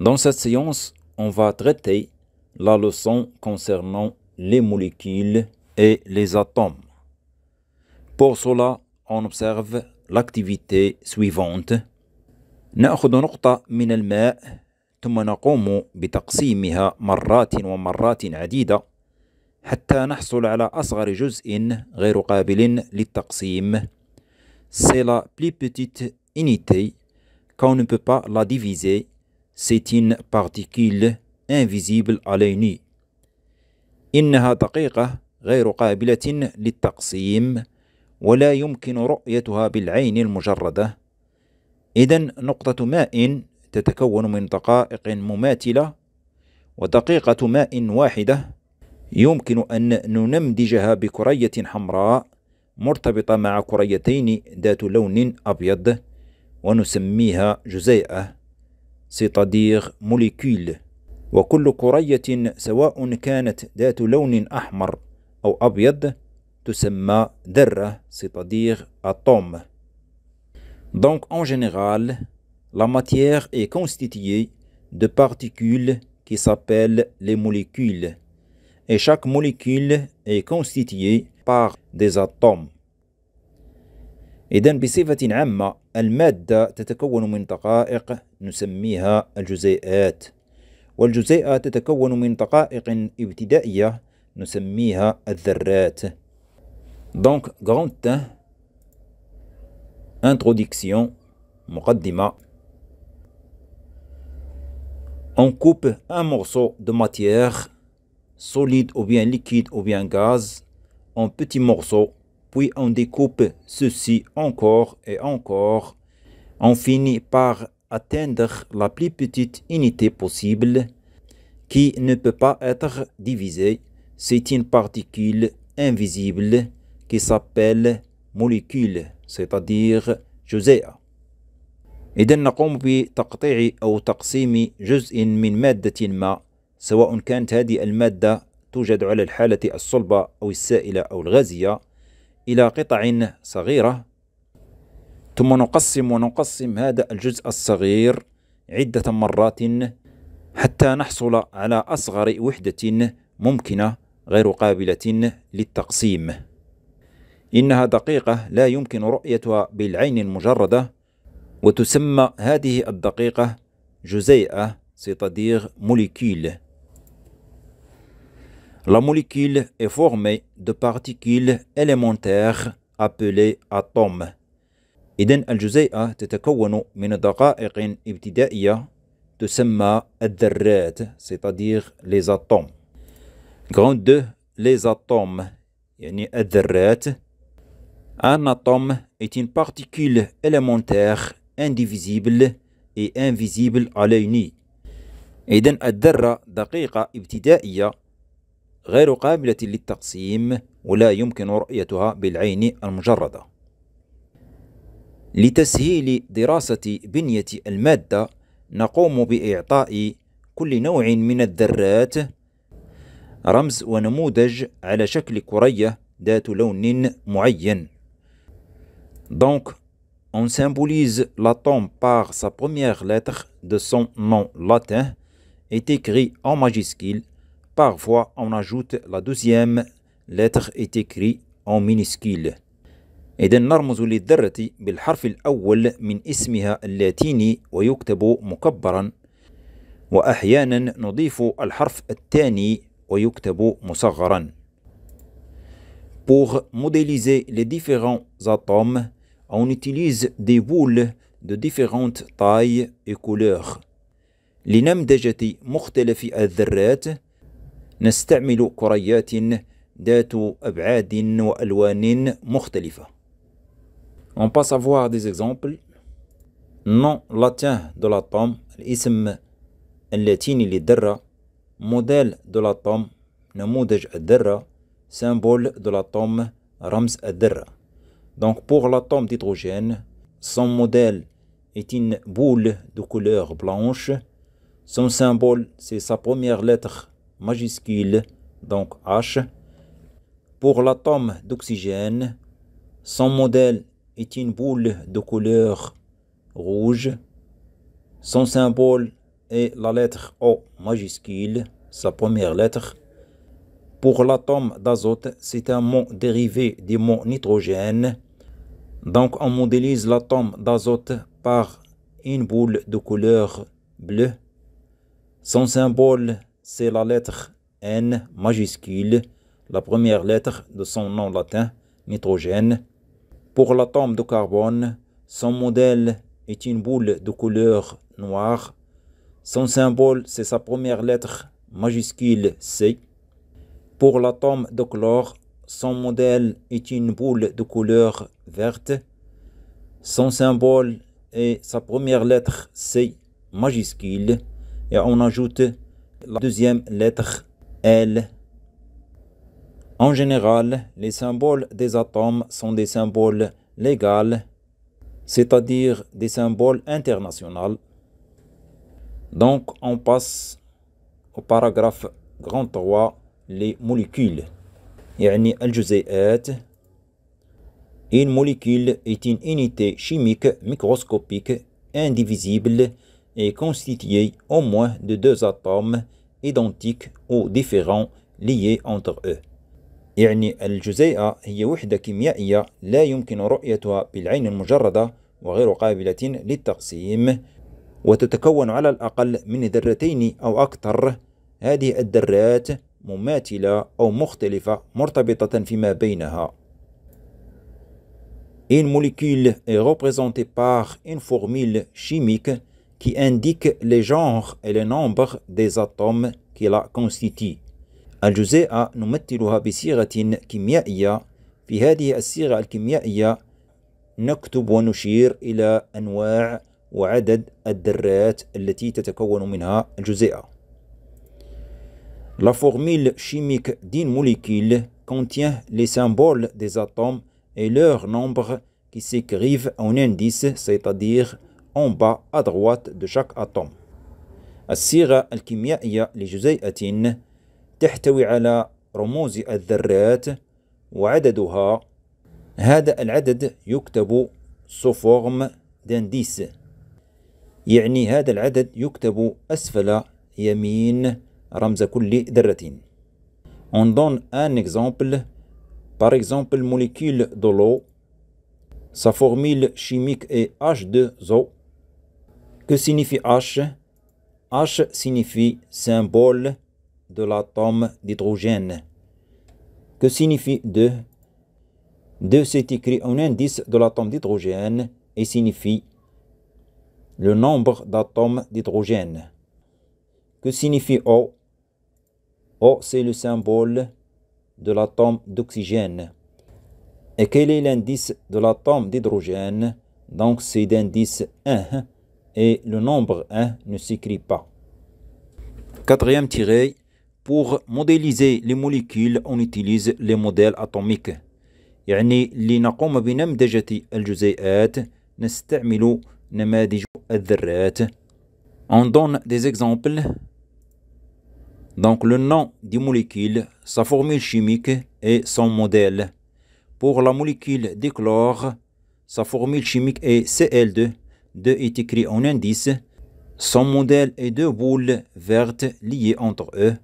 Dans cette séance, on va traiter la leçon concernant les molécules et les atomes. Pour cela, on observe l'activité suivante. نأخذ نقطة من الماء ثم نقوم بتقسيمها مرات ومرات عديدة حتى نحصل على أصغر جزء غير قابل للتقسيم. C'est la plus petite unité qu'on ne peut pas la diviser c'est une particule invisible à l'œil nu. إنها دقيقة غير قابلة للتقسيم ولا يمكن رؤيتها بالعين المجردة إذا نقطة ماء تتكون من دقائق مماثلة ودقيقة ماء واحدة يمكن أن ننمدجها بكرية حمراء مرتبطة مع كريتين ذات لون أبيض ونسميها جزيئة c'est-à-dire molécules. وكل سواء كانت ذات لون أحمر أو أبيض تسمى c'est-à-dire atome. Donc en général, la matière est constituée de particules qui s'appellent les molécules. Et chaque molécule est constituée par des atomes. et بصفة عامة المادة تتكون من دقائق نسميها الجزيئات والجزيئة تتكون من دقائق ابتدائية نسميها الذرات دونك غونت انتروديكسيون مقدمة On coupe un morceau de matière solide ou bien liquide ou bien gaz en petits morceaux puis on découpe ceci encore et encore. On finit par atteindre la plus petite unité possible qui ne peut pas être divisée. C'est une particule invisible qui s'appelle molécule, c'est-à-dire جزيئة. إذا نقوم بتقطيع أو تقسيم جزء من مادة ما سواء كانت هذه المادة توجد على الحالة الصلبة أو السائلة أو الغازية إلى قطع صغيرة ثم نقسم ونقسم هذا الجزء الصغير عدة مرات حتى نحصل على أصغر وحدة ممكنة غير قابلة للتقسيم إنها دقيقة لا يمكن رؤيتها بالعين المجردة وتسمى هذه الدقيقة جزيئة سيتادير موليكيل La molécule est formée de particules élémentaires appelées atomes. إذن الجزيئة تتكون من دقائق ابتدائية تسمى الذرات c'est-à-dire les atomes. Grande 2 les atomes يعني الذرات. Un atome est une particule élémentaire indivisible et invisible à l'œil nu. إذن الذرة دقيقة ابتدائية غير قابلة للتقسيم ولا يمكن رؤيتها بالعين المجردة لتسهيل دراسة بنية المادة نقوم بإعطاء كل نوع من الذرات رمز ونموذج على شكل كرية ذات لون معين Donc, on symbolise l'atome par sa première lettre de son nom latin est écrit en majuscule Parfois, on ajoute la deuxième lettre est écrite en minuscule. إذا نرمز للذرة بالحرف الأول من اسمها اللاتيني ويكتب مكبرا وأحيانا نضيف الحرف الثاني ويكتب مصغرا Pour modéliser les différents atomes, on utilise des boules de différentes tailles et couleurs. لنمدجة مختلف الذرات نستعمل كريات ذات On passe à voir des exemples. Nom latin de l'atome, الاسم اللاتيني للذرة، Modèle de l'atome، نموذج الذرة، symbole de l'atome، رمز الذرة. Donc pour l'atome d'hydrogène, son modèle est une boule de couleur blanche. Son symbole, c'est sa première lettre majuscule, donc H. Pour l'atome d'oxygène, son modèle est une boule de couleur rouge. Son symbole est la lettre O majuscule, sa première lettre. Pour l'atome d'azote, c'est un mot dérivé du mot nitrogène. Donc on modélise l'atome d'azote par une boule de couleur bleue. Son symbole c'est la lettre N majuscule, la première lettre de son nom latin, nitrogène. Pour l'atome de carbone, son modèle est une boule de couleur noire. Son symbole, c'est sa première lettre majuscule C. Pour l'atome de chlore, son modèle est une boule de couleur verte. Son symbole est sa première lettre C majuscule et on ajoute la deuxième lettre L. En général, les symboles des atomes sont des symboles légaux, c'est-à-dire des symboles internationaux. Donc, on passe au paragraphe grand 3, les molécules. Une molécule est une unité chimique microscopique indivisible est constitué au moins de deux atomes identiques ou différents liés entre eux يعني الجزيئة هي وحدة كيميائية لا يمكن رؤيتها بالعين المجردة وغير قابلة للتقسيم وتتكون على الأقل من ذرتين أو أكثر هذه الذرات مماثلة أو مختلفة مرتبطة فيما بينها Une molécule est représentée par une formule chimique qui indique les genres et le nombre des atomes qui la constituent. الجزيئة نمثلها بصيغة كيميائية في هذه الصيغة الكيميائية نكتب ونشير إلى أنواع وعدد الذرات التي تتكون منها الجزيئة. La formule chimique d'une molécule contient les symboles des atomes et leur nombre qui s'écrivent en indice, c'est-à-dire en bas à droite de chaque atome الصيغة الكيميائية لجزيئة تحتوي على رموز الذرات وعددها هذا العدد يكتب سوفورم دانديس يعني هذا العدد يكتب أسفل يمين رمز كل ذرة On donne un exemple Par exemple, molécule de l'eau, sa formule chimique est H2O. Que signifie H H signifie symbole de l'atome d'hydrogène. Que signifie 2 2 c'est écrit en indice de l'atome d'hydrogène et signifie le nombre d'atomes d'hydrogène. Que signifie O O c'est le symbole de l'atome d'oxygène. Et quel est l'indice de l'atome d'hydrogène Donc c'est d'indice 1 et le nombre 1 hein, ne s'écrit pas. Quatrième tiret, pour modéliser les molécules, on utilise les modèles atomiques. يعني On donne des exemples. Donc le nom des molécules, sa formule chimique et son modèle. Pour la molécule chlore, sa formule chimique est Cl2. 2 est écrit en indice. Son modèle est deux boules vertes liées entre eux.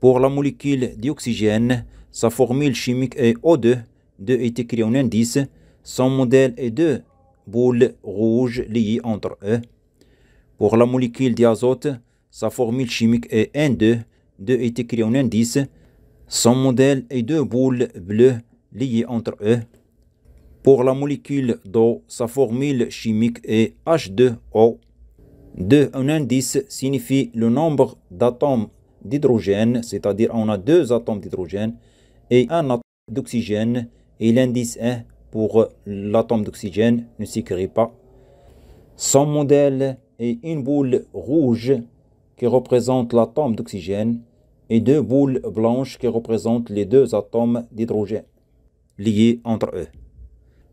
Pour la molécule d'oxygène, sa formule chimique est O2. 2 est écrit en indice. Son modèle est deux boules rouges liées entre eux. Pour la molécule d'azote, sa formule chimique est N2. 2 est écrit en indice. Son modèle est deux boules bleues liées entre eux. Pour la molécule d'eau, sa formule chimique est H2O. 2. Un indice signifie le nombre d'atomes d'hydrogène, c'est-à-dire on a deux atomes d'hydrogène et un atome d'oxygène. Et l'indice 1 pour l'atome d'oxygène ne s'écrit pas. Son modèle est une boule rouge qui représente l'atome d'oxygène et deux boules blanches qui représentent les deux atomes d'hydrogène liés entre eux.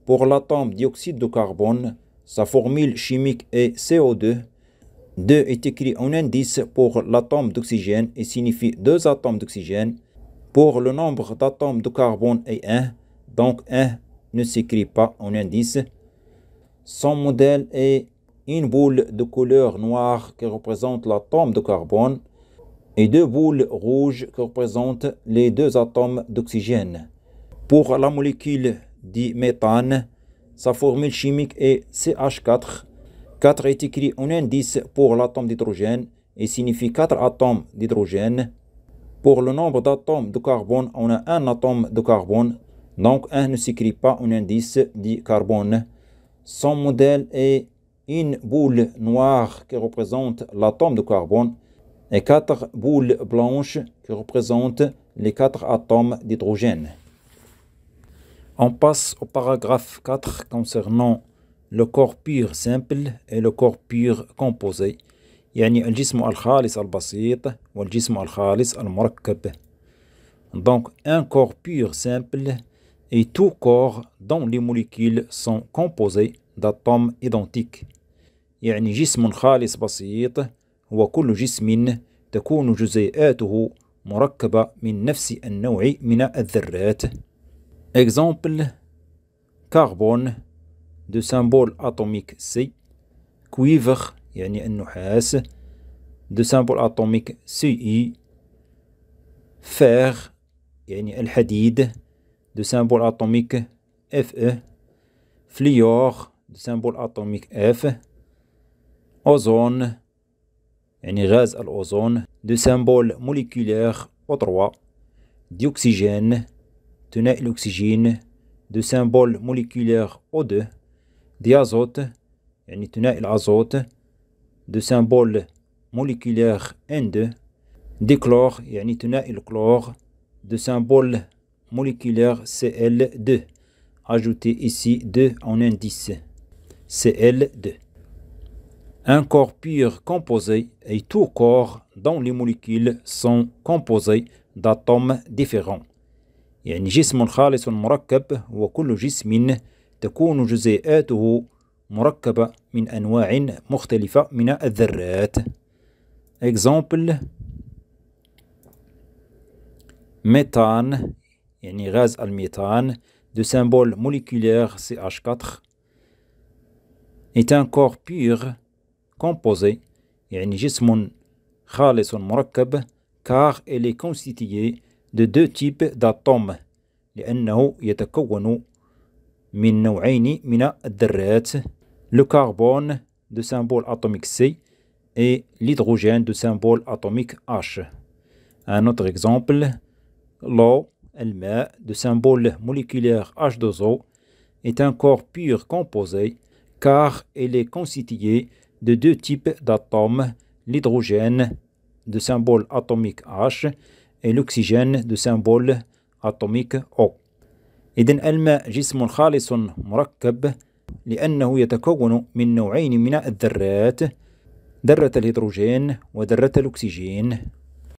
Pour l'atome dioxyde de carbone, sa formule chimique est CO2. 2 est écrit en indice pour l'atome d'oxygène et signifie deux atomes d'oxygène. Pour le nombre d'atomes de carbone est 1, donc 1 ne s'écrit pas en indice. Son modèle est une boule de couleur noire qui représente l'atome de carbone et deux boules rouges qui représentent les deux atomes d'oxygène. Pour la molécule méthane. Sa formule chimique est CH4. 4 est écrit en indice pour l'atome d'hydrogène et signifie 4 atomes d'hydrogène. Pour le nombre d'atomes de carbone, on a un atome de carbone, donc 1 ne s'écrit pas en indice dit carbone. Son modèle est une boule noire qui représente l'atome de carbone et 4 boules blanches qui représentent les quatre atomes d'hydrogène. On passe au paragraphe 4 concernant le corps pur simple et le corps pur composé يعني الجسم الخالص البسيط والجسم الخالص المركب Donc un corps pur simple est tout corps dont les molécules sont composées d'atomes identiques يعني جسم خالص بسيط هو كل جسم تكون جزيئاته مركبة من نفس النوع من الذرات Exemple, carbone de symbole atomique C, cuivre, de symbole atomique Cu, fer, الحديد, de symbole atomique Fe, fluor, de symbole atomique F, ozone, de symbole moléculaire O3, Dioxygène tenait l'oxygène, de symbole moléculaire O2, d'azote, يعني tenait l'azote, de symbole moléculaire N2, d'échlore, yani tenait le chlore, de symbole moléculaire Cl2, ajouté ici 2 en indice, Cl2. Un corps pur composé et tout corps dont les molécules sont composées d'atomes différents. يعني جسم خالص مركب وكل جسم تكون جزيئاته من من الذرات example méthane يعني غاز الميثان de symbole moléculaire CH4 est un corps pur composé يعني car il est constitué de deux types d'atomes le carbone de symbole atomique C et l'hydrogène de symbole atomique H. Un autre exemple, l'eau, elle-même, de symbole moléculaire H2O, est un corps pur composé car elle est constituée de deux types d'atomes, l'hydrogène de symbole atomique H et l'oxygène de symbole atomique O. الماء جسم خالص مركب لأنه يتكون من نوعين من الذرات ذرة الهيدروجين وذرة الأكسجين